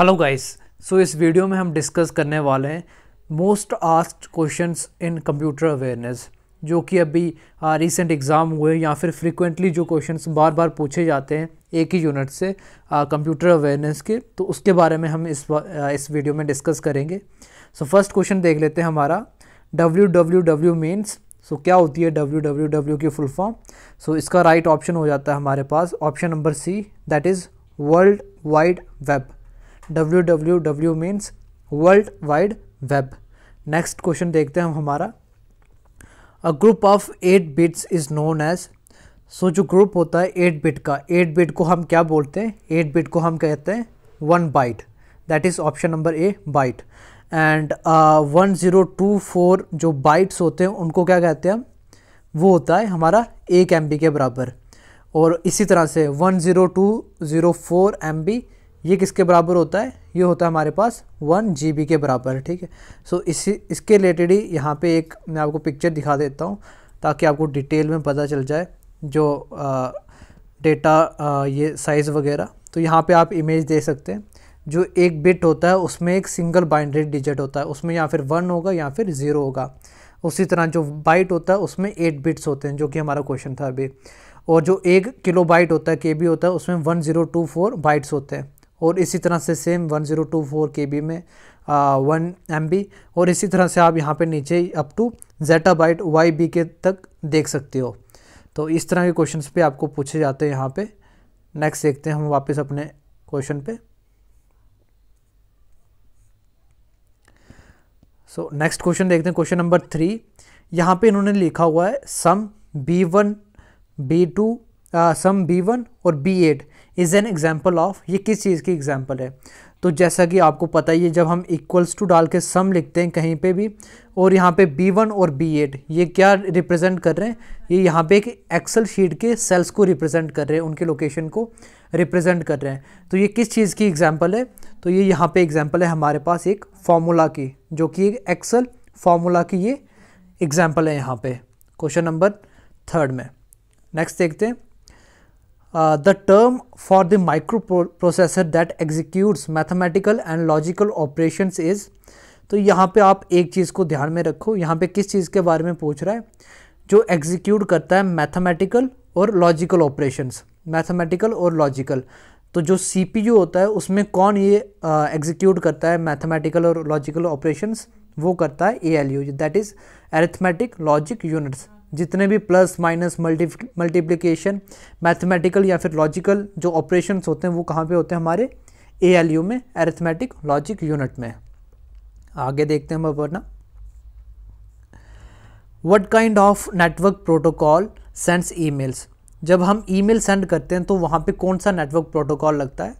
Hello guys so इस video में हम डिस्कस करने वाले हैं most asked questions in computer awareness जो कि अभी रिसेंट एग्ज़ाम हुए या फिर फ्रीक्वेंटली जो क्वेश्चंस बार बार पूछे जाते हैं एक ही यूनिट से कंप्यूटर अवेयरनेस के तो उसके बारे में हम इस आ, इस वीडियो में डिस्कस करेंगे सो फर्स्ट क्वेश्चन देख लेते हैं हमारा W W W means so क्या होती है डब्ल्यू डब्ल्यू डब्ल्यू की फुल फॉर्म सो इसका राइट right ऑप्शन हो जाता है हमारे पास option number C that is world wide web W W W means world wide web next question देखते हैं हम हमारा a group of eight bits is known as so जो ग्रुप होता है एट बिट का एट बिट को हम क्या बोलते हैं एट बिट को हम कहते हैं one byte that is option number A byte and one zero two four जो बाइट्स होते हैं उनको क्या कहते हैं हम वो होता है हमारा एक एम के बराबर और इसी तरह से one zero two zero four M B ये किसके बराबर होता है ये होता है हमारे पास वन जी के बराबर ठीक है सो so, इसी इसके रिलेटेड ही यहाँ पे एक मैं आपको पिक्चर दिखा देता हूँ ताकि आपको डिटेल में पता चल जाए जो आ, डेटा आ, ये साइज़ वगैरह तो यहाँ पे आप इमेज दे सकते हैं जो एक बिट होता है उसमें एक सिंगल बाइनरी डिजिट होता है उसमें या फिर वन होगा या फिर ज़ीरो होगा उसी तरह जो बाइट होता है उसमें एट बिट्स होते हैं जो कि हमारा क्वेश्चन था अभी और जो एक किलो बाइट होता है के बी होता है उसमें one zero two four bytes होते हैं और इसी तरह से सेम 1024 बी में वन एम और इसी तरह से आप यहाँ पे नीचे up to zetta byte Y B के तक देख सकते हो तो इस तरह के क्वेश्चंस पे आपको पूछे जाते हैं यहाँ पे नेक्स्ट देखते हैं हम वापस अपने क्वेश्चन पे सो नेक्स्ट क्वेश्चन देखते हैं क्वेश्चन नंबर थ्री यहाँ पे इन्होंने लिखा हुआ है sum B one B two sum B one और B eight is an example of ये किस चीज़ की एग्जाम्पल है तो जैसा कि आपको पता ही है जब हम इक्वल्स टू डाल के सम लिखते हैं कहीं पे भी और यहाँ पे B1 और B8 ये क्या रिप्रेजेंट कर रहे हैं ये यहाँ पे एक एक्सेल शीट के सेल्स को रिप्रेजेंट कर रहे हैं उनके लोकेशन को रिप्रेजेंट कर रहे हैं तो ये किस चीज़ की एग्जाम्पल है तो ये यहाँ पे एग्जाम्पल है हमारे पास एक फार्मूला की जो कि एक एक्सल फार्मूला की ये एग्जाम्पल है यहाँ पर क्वेश्चन नंबर थर्ड में नेक्स्ट देखते हैं Uh, the term for the microprocessor that executes mathematical and logical operations is तो यहाँ पे आप एक चीज़ को ध्यान में रखो यहाँ पे किस चीज़ के बारे में पूछ रहा है जो एग्जीक्यूट करता है मैथमेटिकल और लॉजिकल ऑपरेशंस मैथमेटिकल और लॉजिकल तो जो सी होता है उसमें कौन ये एग्जीक्यूट uh, करता है मैथमेटिकल और लॉजिकल ऑपरेशंस वो करता है A L U that is arithmetic logic units जितने भी plus minus multi multiplication mathematical या फिर लॉजिकल जो ऑपरेशंस होते हैं वो कहाँ पे होते हैं हमारे ए एल यू में एरिथमेटिक लॉजिक यूनिट में आगे देखते हैं अपना what kind of network protocol sends emails जब हम ईमेल सेंड करते हैं तो वहाँ पे कौन सा नेटवर्क प्रोटोकॉल लगता है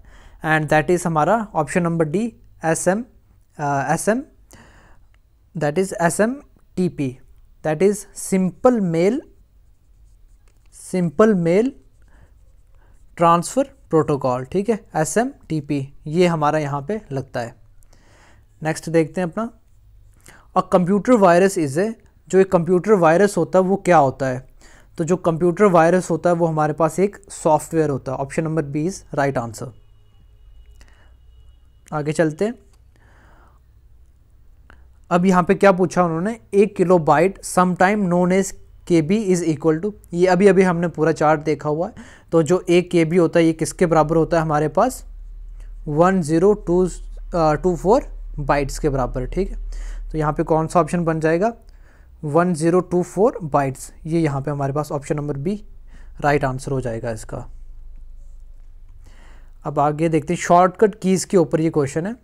एंड दैट इज़ हमारा option number D S M S M that is S M T P that is simple mail simple mail transfer protocol ठीक है एस एम टी पी ये हमारा यहाँ पर लगता है नेक्स्ट देखते हैं अपना और कंप्यूटर वायरस इज़ ए जो एक कंप्यूटर वायरस होता है वो क्या होता है तो जो कंप्यूटर वायरस होता है वो हमारे पास एक सॉफ्टवेयर होता है option number B is right answer आगे चलते हैं अब यहाँ पे क्या पूछा उन्होंने एक kilobyte sometime known as K B is equal to ये अभी अभी हमने पूरा चार्ट देखा हुआ है तो जो एक के बी होता है ये किसके बराबर होता है हमारे पास one zero two two four bytes के बराबर ठीक है तो यहाँ पे कौन सा ऑप्शन बन जाएगा one zero two four bytes ये यहाँ पे हमारे पास option number B right answer हो जाएगा इसका अब आगे देखते हैं शॉर्टकट कीज़ के ऊपर ये क्वेश्चन है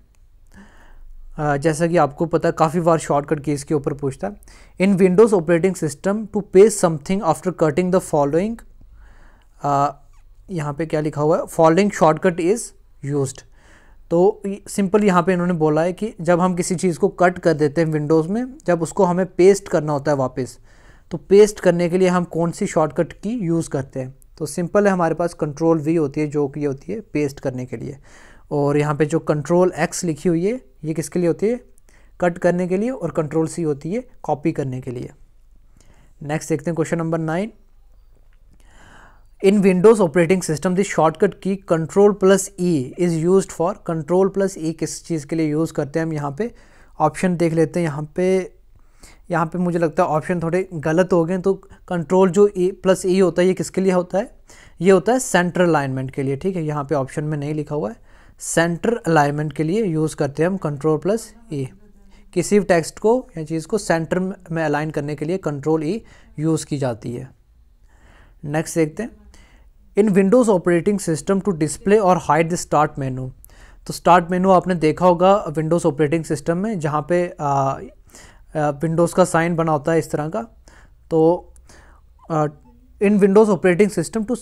जैसा कि आपको पता है काफ़ी बार शॉर्टकट केस के ऊपर पूछता है in Windows operating system to पे something after cutting the following यहाँ पे क्या लिखा हुआ है फॉलोइंग शॉर्टकट इज़ यूज तो सिंपल यहाँ पे इन्होंने बोला है कि जब हम किसी चीज़ को कट कर देते हैं विंडोज़ में जब उसको हमें पेस्ट करना होता है वापस तो पेस्ट करने के लिए हम कौन सी शॉर्टकट की यूज़ करते हैं तो सिंपल है हमारे पास कंट्रोल वी होती है जो कि होती है पेस्ट करने के लिए और यहाँ पे जो कंट्रोल एक्स लिखी हुई है ये किसके लिए होती है कट करने के लिए और कंट्रोल सी होती है कॉपी करने के लिए नेक्स्ट देखते हैं question number nine in Windows operating system this shortcut key control plus E is use for control plus E किस चीज़ के लिए यूज़ करते हैं हम यहाँ पे ऑप्शन देख लेते हैं यहाँ पे यहाँ पे मुझे लगता है ऑप्शन थोड़े गलत हो गए तो कंट्रोल जो ई प्लस ई होता है ये किसके लिए होता है ये होता है सेंट्रल अलाइनमेंट के लिए ठीक है यहाँ पे ऑप्शन में नहीं लिखा हुआ है सेंटर अलाइनमेंट के लिए यूज़ करते हैं हम कंट्रोल प्लस ई किसी भी टेक्स्ट को या चीज़ को सेंटर में अलाइन करने के लिए कंट्रोल ई यूज़ की जाती है नेक्स्ट देखते हैं in Windows operating system to display और हाइड द स्टार्ट मेनू तो स्टार्ट मेनू आपने देखा होगा विंडोज़ ऑपरेटिंग सिस्टम में जहाँ पे विंडोज़ का साइन बना होता है इस तरह का तो in Windows operating system to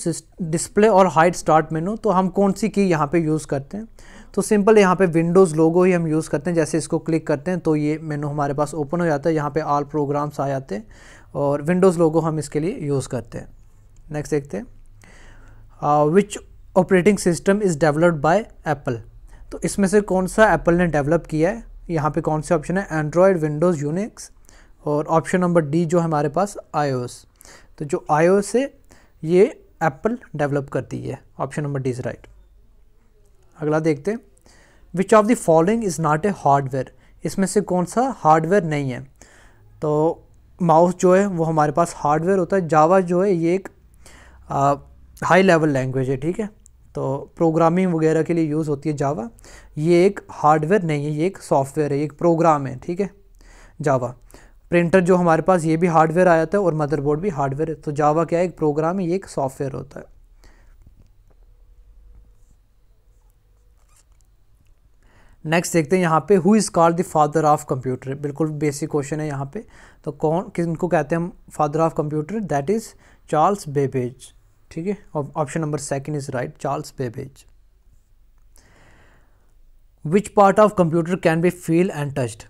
display और हाइड स्टार्ट मेनू तो हम कौन सी की यहाँ पे यूज़ करते हैं तो सिंपल यहाँ पे विंडोज़ लोगो ही हम यूज़ करते हैं जैसे इसको क्लिक करते हैं तो ये मेनू हमारे पास ओपन हो जाता है यहाँ पे आल प्रोग्राम्स आ जाते हैं और विंडोज़ लोगो हम इसके लिए यूज़ करते हैं नेक्स्ट देखते हैं which operating system is developed by Apple तो इसमें से कौन सा एप्पल ने डेवलप किया है यहाँ पर कौन से ऑप्शन है एंड्रॉयड विंडोज़ यूनिक्स और ऑप्शन नंबर डी जो हमारे पास आई तो जो आयो से ये एप्पल डेवलप करती है option number D is right अगला देखते हैं which of the following is not a hardware इसमें से कौन सा हार्डवेयर नहीं है तो माउस जो है वो हमारे पास हार्डवेयर होता है जावा जो है ये एक हाई लेवल लैंग्वेज है ठीक है तो प्रोग्रामिंग वगैरह के लिए यूज़ होती है जावा ये एक हार्डवेयर नहीं है ये एक सॉफ्टवेयर है ये एक प्रोग्राम है ठीक है जावा प्रिंटर जो हमारे पास ये भी हार्डवेयर आया था और मदरबोर्ड भी हार्डवेयर है तो जावा क्या है एक प्रोग्राम है ये एक सॉफ्टवेयर होता है नेक्स्ट देखते हैं यहाँ पे who is called the father of computer बिल्कुल बेसिक क्वेश्चन है यहाँ पे तो कौन किनको कहते हैं हम father of computer that is Charles Babbage ठीक है option number second is right Charles Babbage which part of computer can be feel and touched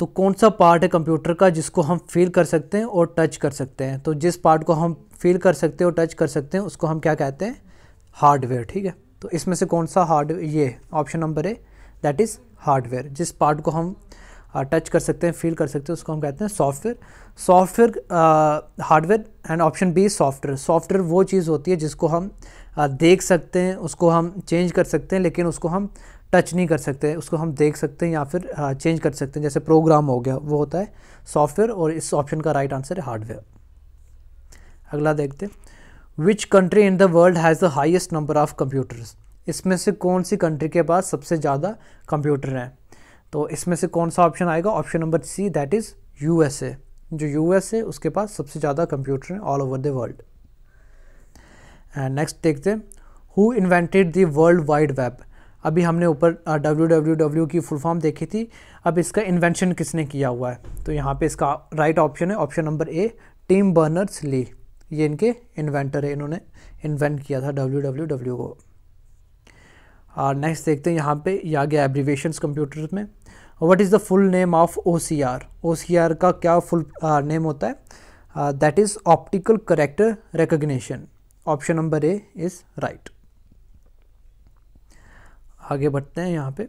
तो कौन सा पार्ट है कंप्यूटर का जिसको हम फील कर सकते हैं और टच कर सकते हैं तो जिस पार्ट को हम फील कर सकते हैं और टच कर सकते हैं उसको हम क्या कहते हैं हार्डवेयर ठीक है तो इसमें से कौन सा हार्ड ये option number A that is hardware जिस पार्ट को हम टच कर सकते हैं फील कर सकते हैं उसको हम कहते हैं software software hardware and option B software software वो चीज़ होती है जिसको हम uh, देख सकते हैं उसको हम चेंज कर सकते हैं लेकिन उसको हम टच नहीं कर सकते उसको हम देख सकते हैं या फिर चेंज हाँ, कर सकते हैं जैसे प्रोग्राम हो गया वो होता है सॉफ्टवेयर और इस ऑप्शन का राइट आंसर है हार्डवेयर अगला देखते हैं which country in the world has the highest number of computers इसमें से कौन सी कंट्री के पास सबसे ज़्यादा कंप्यूटर हैं तो इसमें से कौन सा ऑप्शन आएगा option number C that is U जो एस है उसके पास सबसे ज़्यादा कंप्यूटर हैं all over the world and next देखते हैं who invented the world wide web अभी हमने ऊपर डब्ल्यू की फुल फॉर्म देखी थी अब इसका इन्वेंशन किसने किया हुआ है तो यहाँ पे इसका राइट ऑप्शन है option number A Tim Berners Lee ये इनके इन्वेंटर है इन्होंने इन्वेंट किया था डब्ल्यू को और नेक्स्ट देखते हैं यहाँ पे या आ गया एब्रीवेशन कंप्यूटर में what is the full name of O C R O C R का क्या फुल नेम होता है that is optical character recognition option number A is right आगे बढ़ते हैं यहाँ पे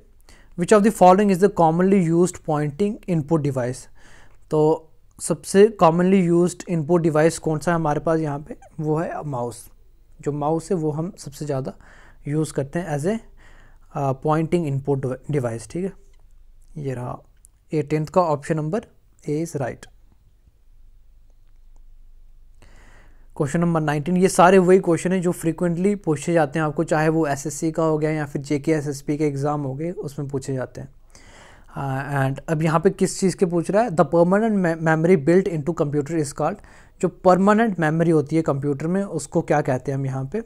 which of the following is the commonly use pointing input device तो सबसे कॉमनली यूज इनपुट डिवाइस कौन सा है हमारे पास यहाँ पे वो है माउस जो माउस है वो हम सबसे ज़्यादा यूज़ करते हैं as a pointing input device ठीक है ये रहा एटेंथ का option number A is right question number nineteen ये सारे वही क्वेश्चन हैं जो फ्रीक्वेंटली पूछे जाते हैं आपको चाहे वो एसएससी का हो गया या फिर जेके एसएसपी के एग्ज़ाम हो गए उसमें पूछे जाते हैं एंड uh, अब यहाँ पे किस चीज़ के पूछ रहा है the permanent memory built into computer is called जो परमानेंट मेमोरी होती है कंप्यूटर में उसको क्या कहते हैं हम यहाँ पे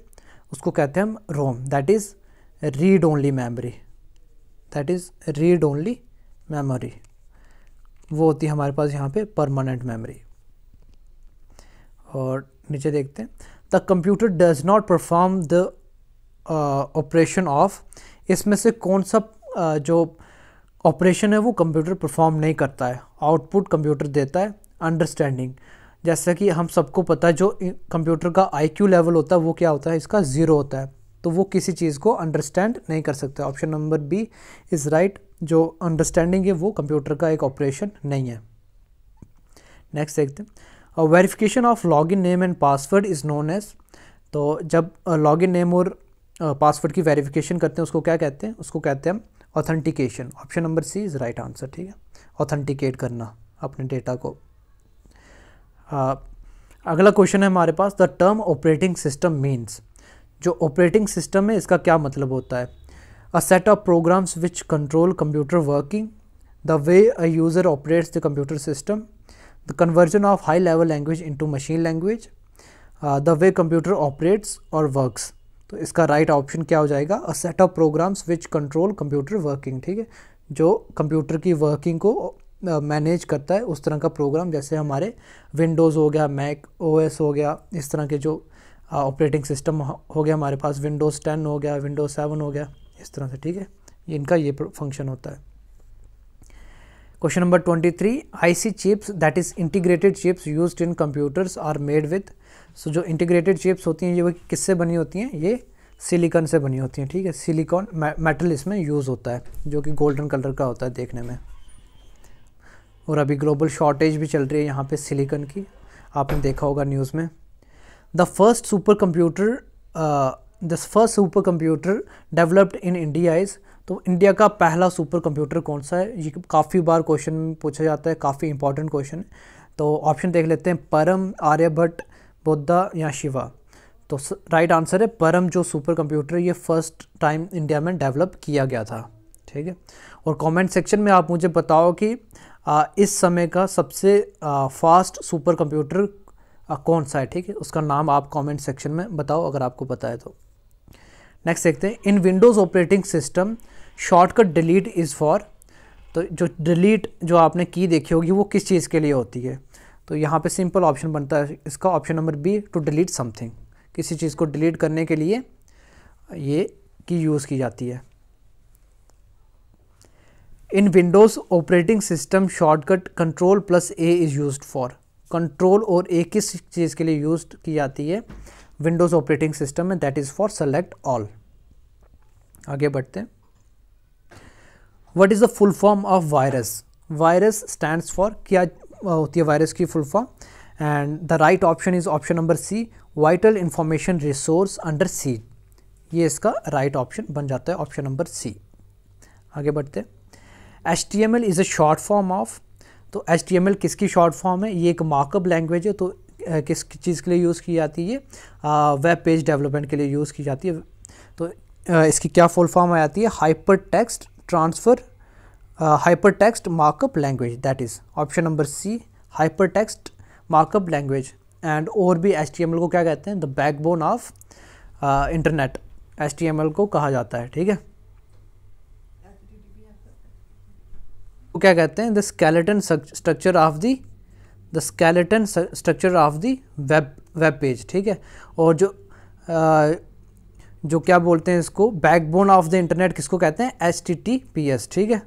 उसको कहते हैं हम ROM that is read only memory that is read only memory वो होती है हमारे पास यहाँ पे परमानेंट मेमोरी और नीचे देखते हैं the computer does not perform the operation of इसमें से कौन सा uh, जो ऑपरेशन है वो कंप्यूटर परफॉर्म नहीं करता है आउटपुट कंप्यूटर देता है अंडरस्टैंडिंग जैसा कि हम सबको पता है जो कंप्यूटर का आईक्यू लेवल होता है वो क्या होता है इसका ज़ीरो होता है तो वो किसी चीज़ को अंडरस्टैंड नहीं कर सकता option number B is right जो अंडरस्टैंडिंग है वो कंप्यूटर का एक ऑपरेशन नहीं है नेक्स्ट देखते हैं verification of log in name and password is known as तो जब लॉग इन नेम और पासवर्ड की वेरिफिकेशन करते हैं उसको क्या कहते हैं उसको कहते हैं authentication option number C is right answer ठीक है ऑथेंटिकेट करना अपने डेटा को आ, अगला क्वेश्चन है हमारे पास the term operating system means जो ऑपरेटिंग सिस्टम है इसका क्या मतलब होता है a set of programs which control computer working the way a user operates the computer system the conversion of high level language into machine language the way computer operates और works तो इसका right right option क्या हो जाएगा a set of programs which control computer working ठीक है जो computer की वर्किंग को मैनेज uh, करता है उस तरह का प्रोग्राम जैसे हमारे विंडोज़ हो गया मैक एस हो गया इस तरह के जो ऑपरेटिंग uh, सिस्टम हो गया हमारे पास विंडोज़ टेन हो गया विंडोज़ सेवन हो गया इस तरह से ठीक है इनका ये फंक्शन होता है question twenty three I C chips that is integrated chips use in computers are made with so जो इंटीग्रेटेड चिप्स होती हैं ये वो किससे बनी होती हैं ये सिलिकॉन से बनी होती हैं ठीक है सिलिकॉन मेटल इसमें यूज़ होता है जो कि गोल्डन कलर का होता है देखने में और अभी ग्लोबल शॉर्टेज भी चल रही है यहाँ पे सिलिकॉन की आपने देखा होगा न्यूज़ में the first super computer the first super computer developed in India is तो इंडिया का पहला सुपर कंप्यूटर कौन सा है ये काफ़ी बार क्वेश्चन पूछा जाता है काफ़ी इंपॉर्टेंट क्वेश्चन है तो ऑप्शन देख लेते हैं परम आर्यभट्ट बुद्धा या शिवा तो राइट आंसर है परम जो सुपर कंप्यूटर ये फर्स्ट टाइम इंडिया में डेवलप किया गया था ठीक है और कमेंट सेक्शन में आप मुझे बताओ कि आ, इस समय का सबसे आ, फास्ट सुपर कंप्यूटर कौन सा है ठीक है उसका नाम आप कमेंट सेक्शन में बताओ अगर आपको पता है तो नेक्स्ट देखते हैं in Windows operating system shortcut delete is for तो जो डिलीट जो आपने की देखी होगी वो किस चीज़ के लिए होती है तो यहाँ पे सिंपल ऑप्शन बनता है इसका option number B to delete something किसी चीज़ को डिलीट करने के लिए ये की यूज़ की जाती है in Windows operating system shortcut control plus A is use for control और ए किस चीज़ के लिए यूज की जाती है विंडोज़ ऑपरेटिंग सिस्टम में that is for select all आगे बढ़ते हैं what is the full form of virus virus stand for क्या होती है वायरस की full form and the right option is option number C vital information resource under C ये इसका right right option बन जाता है ऑप्शन नंबर सी आगे बढ़ते हैं H T M L is a short form of तो एच टी एम एल किसकी शॉर्ट फॉर्म है ये एक मार्कअप लैंग्वेज है तो किस चीज़ के लिए यूज़ की जाती है वेब पेज डेवलपमेंट के लिए यूज़ की जाती है तो इसकी क्या फुल फॉर्म आ जाती है hyper text transfer hyper text markup language that is option number C hyper text markup language and और भी एच को क्या कहते हैं the backbone of internet H को कहा जाता है ठीक है क्या कहते हैं the skeleton structure of the the skeleton structure of the web web page ठीक है और जो आ, जो क्या बोलते हैं इसको बैकबोन ऑफ द इंटरनेट किसको कहते हैं H T T P S ठीक है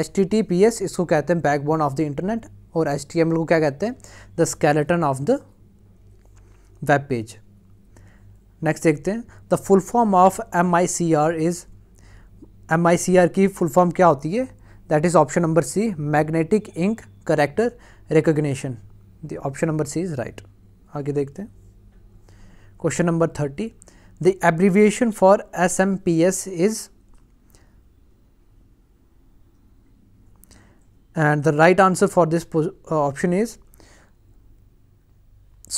H T T P S इसको कहते हैं बैकबोन ऑफ द इंटरनेट और एच टी एम को क्या कहते हैं the skeleton of the web page next देखते हैं the full form of M I C R is M I C R की फुल फॉर्म क्या होती है that is option number C magnetic ink character recognition the option number C is right आगे देखते हैं question number thirty the abbreviation for S M P S is and the right answer for this option is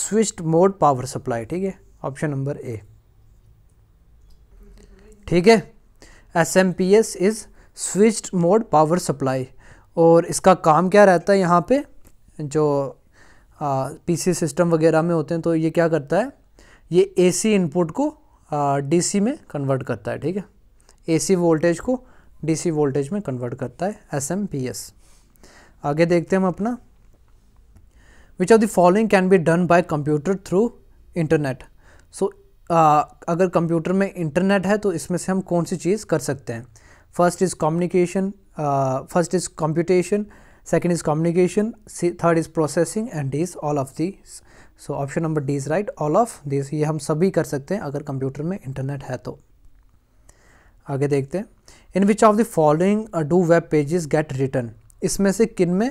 switched mode power supply ठीक है option number A ठीक है S M P S is switched mode power supply और इसका काम क्या रहता है यहाँ पे जो पीसी सिस्टम वगैरह में होते हैं तो ये क्या करता है ये एसी इनपुट को डीसी में कन्वर्ट करता है ठीक है एसी वोल्टेज को डीसी वोल्टेज में कन्वर्ट करता है एस आगे देखते हैं हम अपना which of the following can be done by computer through internet so अगर कंप्यूटर में इंटरनेट है तो इसमें से हम कौन सी चीज़ कर सकते हैं first is communication first is computation second is communication third is processing and these all of these so option number D is right all of this ये हम सभी कर सकते हैं अगर कंप्यूटर में इंटरनेट है तो आगे देखते हैं in which of the following do web pages get return इसमें से किन में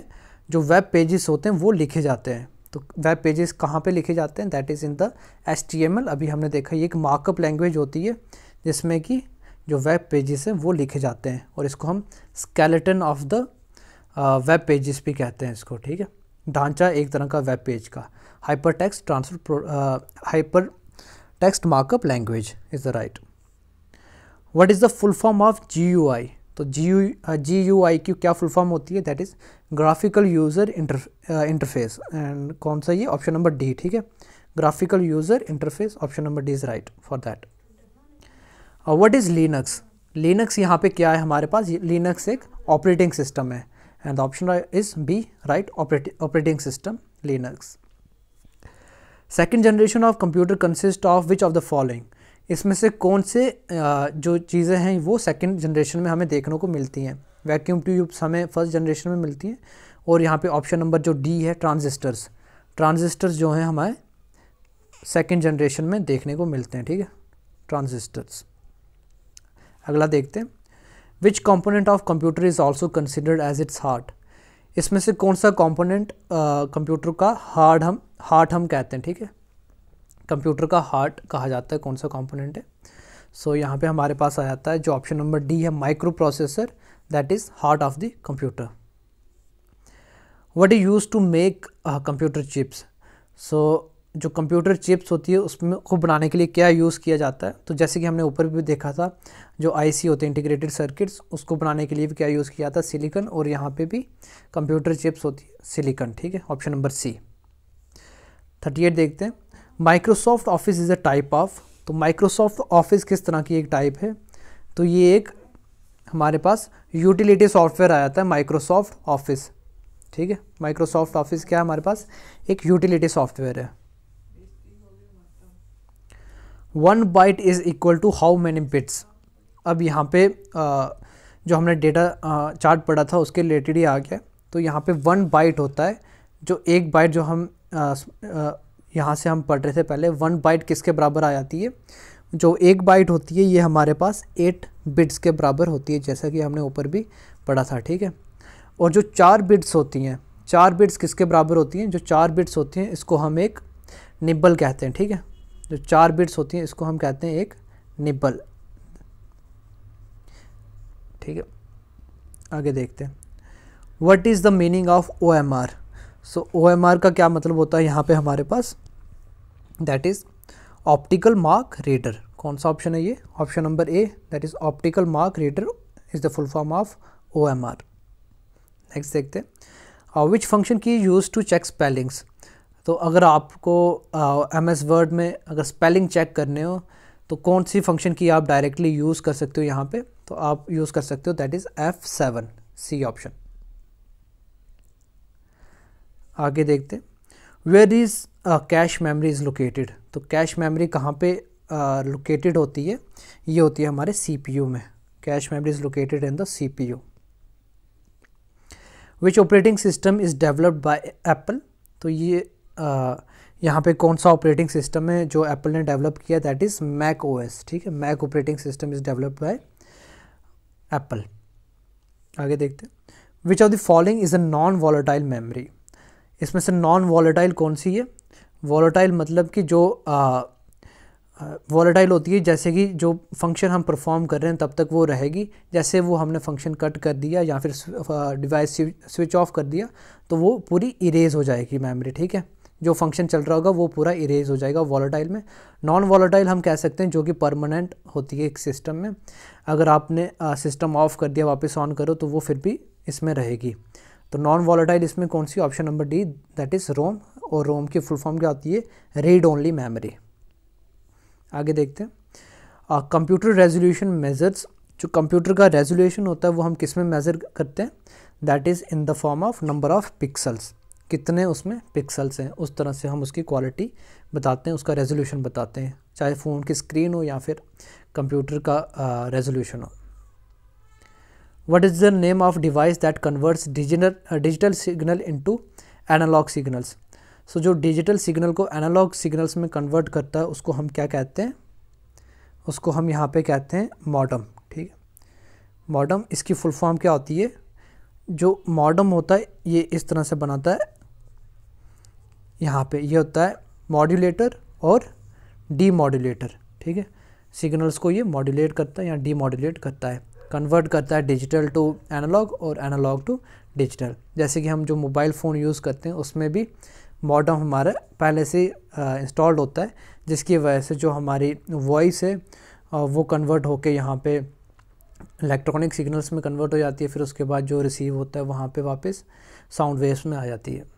जो वेब पेजेस होते हैं वो लिखे जाते हैं तो वेब पेजेस कहाँ पे लिखे जाते हैं that is in the S अभी हमने देखा ये एक मार्कअप लैंग्वेज होती है जिसमें कि जो वेब पेजेस हैं वो लिखे जाते हैं और इसको हम skeleton of the web pages भी कहते हैं इसको ठीक है ढांचा एक तरह का वेब पेज का hyper text transfer hyper text markup language is the right what is the full form of G U I तो जी यू जी यू आई की क्या फुल फॉर्म होती है that is graphical user interface and कौन सा ये option number D ठीक है graphical user interface option number D is right for that what is Linux Linux यहाँ पे क्या है हमारे पास लिनक्स एक ऑपरेटिंग सिस्टम है and the option is B right operati operating system Linux. Second generation of computer consist of which of the following इसमें से कौन से जो चीज़ें हैं वो सेकेंड जनरेशन में हमें देखने को मिलती हैं वैक्यूम ट्यूब्स हमें फर्स्ट जनरेशन में मिलती हैं और यहाँ पे ऑप्शन नंबर जो डी है ट्रांजिस्टर्स ट्रांजिस्टर्स जो हैं हमारे सेकेंड जनरेशन में देखने को मिलते हैं ठीक है ट्रांजिस्टर्स अगला देखते हैं which component of computer is also considered as its heart इसमें से कौन सा कॉम्पोनेंट कंप्यूटर का हार्ड हम हार्ट हम कहते हैं ठीक है कंप्यूटर का हार्ट कहा जाता है कौन सा कॉम्पोनेंट है सो so, यहाँ पे हमारे पास आ जाता है जो ऑप्शन नंबर डी है microprocessor that is heart of the computer what is use to make computer chips so जो कंप्यूटर चिप्स होती है उसमें को बनाने के लिए क्या यूज़ किया जाता है तो जैसे कि हमने ऊपर भी देखा था जो आईसी होते हैं इंटीग्रेटेड सर्किट्स उसको बनाने के लिए भी क्या यूज़ किया जाता है सिलिकन और यहाँ पे भी कंप्यूटर चिप्स होती है सिलिकन ठीक है option number C thirty eight देखते हैं Microsoft Office is a type of तो माइक्रोसॉफ्ट ऑफिस किस तरह की एक टाइप है तो ये एक हमारे पास यूटिलिटी सॉफ्टवेयर आ जाता है माइक्रोसॉफ्ट ऑफिस ठीक है माइक्रोसॉफ्ट ऑफिस क्या है हमारे पास एक यूटिलिटी सॉफ्टवेयर है one byte is equal to how many bits अब यहाँ पे आ, जो हमने डेटा चार्ट पढ़ा था उसके रिलेटेड ही आ गया तो यहाँ पे वन बाइट होता है जो एक बाइट जो हम यहाँ से हम पढ़ रहे थे पहले वन बाइट किसके बराबर आ जाती है जो एक बाइट होती है ये हमारे पास एट बिट्स के बराबर होती है जैसा कि हमने ऊपर भी पढ़ा था ठीक है और जो चार बिट्स होती हैं चार बिट्स किसके बराबर होती हैं जो चार बिट्स होती हैं इसको हम एक निब्बल कहते हैं ठीक है जो चार बिट्स होती हैं इसको हम कहते हैं एक निबल ठीक है आगे देखते हैं what is the meaning of O M R so O M R का क्या मतलब होता है यहाँ पे हमारे पास that is optical mark reader कौन सा ऑप्शन है ये option number A that is optical mark reader is the full form of O M R next देखते हैं which function key use to check spellings तो अगर आपको एम एस वर्ड में अगर स्पेलिंग चेक करने हो तो कौन सी फंक्शन की आप डायरेक्टली यूज़ कर सकते हो यहाँ पे तो आप यूज़ कर सकते हो that is F seven C option आगे देखते where is cache memory is located तो कैश मेमरी कहाँ पे लोकेटेड uh, होती है ये होती है हमारे सी पी यू में cache memory is located in the C P U which operating system is developed by Apple तो ये यहाँ पे कौन सा ऑपरेटिंग सिस्टम है जो एप्पल ने डेवलप किया दैट इज़ मैक ओएस ठीक है Mac operating system is developed by Apple आगे देखते हैं which of the following is a non volatile memory इसमें से नॉन वॉलेटाइल कौन सी है वॉलेटाइल मतलब कि जो वॉलेटाइल होती है जैसे कि जो फंक्शन हम परफॉर्म कर रहे हैं तब तक वो रहेगी जैसे वो हमने फंक्शन कट कर दिया या फिर डिवाइस स्विच ऑफ कर दिया तो वो पूरी इरेज हो जाएगी मेमोरी ठीक है जो फंक्शन चल रहा होगा वो पूरा इरेज हो जाएगा वॉलेटाइल में नॉन वॉलेटाइल हम कह सकते हैं जो कि परमानेंट होती है एक सिस्टम में अगर आपने सिस्टम ऑफ कर दिया वापस ऑन करो तो वो फिर भी इसमें रहेगी तो नॉन वॉलेटाइल इसमें कौन सी option number D that is ROM और रोम की फुल फॉर्म क्या होती है रीड ओनली मेमोरी आगे देखते हैं कंप्यूटर रेजोल्यूशन मेजर्स जो कंप्यूटर का रेजोल्यूशन होता है वो हम किस में मेज़र करते हैं that is in the form of number of pixels कितने उसमें पिक्सल्स हैं उस तरह से हम उसकी क्वालिटी बताते हैं उसका रेजोल्यूशन बताते हैं चाहे फ़ोन की स्क्रीन हो या फिर कंप्यूटर का रेजोल्यूशन हो what is the name of device that converts digital digital signal into analog signals so जो डिजिटल सिग्नल को एनालॉग सिग्नल्स में कन्वर्ट करता है उसको हम क्या कहते हैं उसको हम यहाँ पे कहते हैं मॉडम ठीक है मॉडम इसकी फुल फॉर्म क्या होती है जो मॉडम होता है ये इस तरह से बनाता है यहाँ पे ये होता है मॉड्यूलेटर और डी मॉड्यूलेटर ठीक है सिग्नल्स को ये मॉड्यूलेट करता है या डी मॉड्यूलेट करता है कन्वर्ट करता है डिजिटल टू एनालॉग और एनालॉग टू डिजिटल जैसे कि हम जो मोबाइल फ़ोन यूज़ करते हैं उसमें भी मॉडम हमारा पहले से इंस्टॉल्ड होता है जिसकी वजह से जो हमारी वॉइस है वो कन्वर्ट होके यहाँ पे इलेक्ट्रॉनिक सिग्नल्स में कन्वर्ट हो जाती है फिर उसके बाद जो रिसीव होता है वहाँ पे वापस साउंड वेव्स में आ जाती है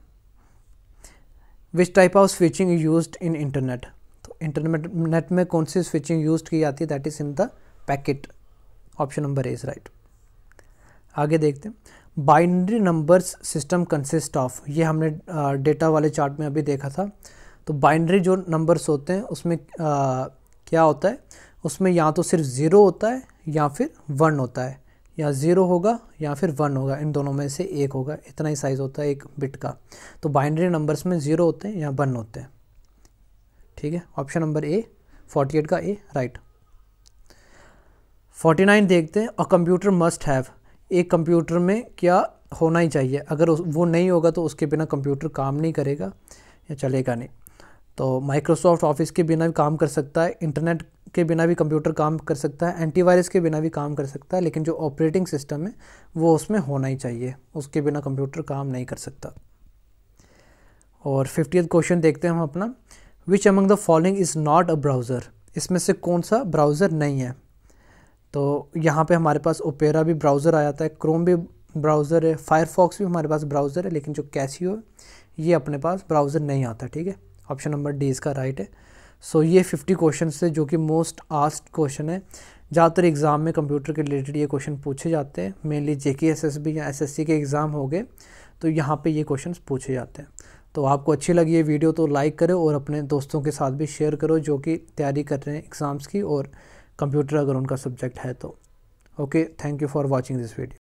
which type of switching use in internet so internet net में कौन सी स्विचिंग यूज की जाती है that is in the packet option number is right आगे देखते हैं binary numbers system consist of ये हमने डेटा वाले चार्ट में अभी देखा था तो बाइनरी जो नंबर्स होते हैं उसमें आ, क्या होता है उसमें या तो सिर्फ ज़ीरो होता है या फिर वन होता है या ज़ीरो होगा या फिर वन होगा इन दोनों में से एक होगा इतना ही साइज़ होता है एक बिट का तो बाइनरी नंबर्स में ज़ीरो होते हैं या वन होते हैं ठीक है option number A forty eight का ए राइट फोर्टी नाइन देखते हैं अ कंप्यूटर मस्ट हैव एक कंप्यूटर में क्या होना ही चाहिए अगर वो नहीं होगा तो उसके बिना कंप्यूटर काम नहीं करेगा या चलेगा नहीं तो माइक्रोसॉफ्ट ऑफिस के बिना भी काम कर सकता है इंटरनेट के बिना भी कंप्यूटर काम कर सकता है एंटीवायरस के बिना भी काम कर सकता है लेकिन जो ऑपरेटिंग सिस्टम है वो उसमें होना ही चाहिए उसके बिना कंप्यूटर काम नहीं कर सकता और फिफ्टी क्वेश्चन देखते हैं हम अपना which among the following is not a browser इसमें से कौन सा ब्राउज़र नहीं है तो यहाँ पे हमारे पास ओपेरा भी ब्राउज़र आ जाता है क्रोम भी ब्राउज़र है फायरफॉक्स भी हमारे पास ब्राउज़र है लेकिन जो कैसी है ये अपने पास ब्राउज़र नहीं आता ठीक है ऑप्शन नंबर डी इसका राइट है सो ये 50 क्वेश्चन से जो कि मोस्ट आस्ट क्वेश्चन है ज़्यादातर एग्ज़ाम में कंप्यूटर के रिलेटेड ये क्वेश्चन पूछे जाते हैं mainly J K S S B या एस एस सी के एग्ज़ाम हो गए तो यहाँ पर ये क्वेश्चन पूछे जाते हैं तो आपको अच्छी लगी ये वीडियो तो लाइक करो और अपने दोस्तों के साथ भी शेयर करो जो कि तैयारी कर रहे हैं एग्ज़ाम्स की और कंप्यूटर अगर उनका सब्जेक्ट है तो okay thank you for watching this video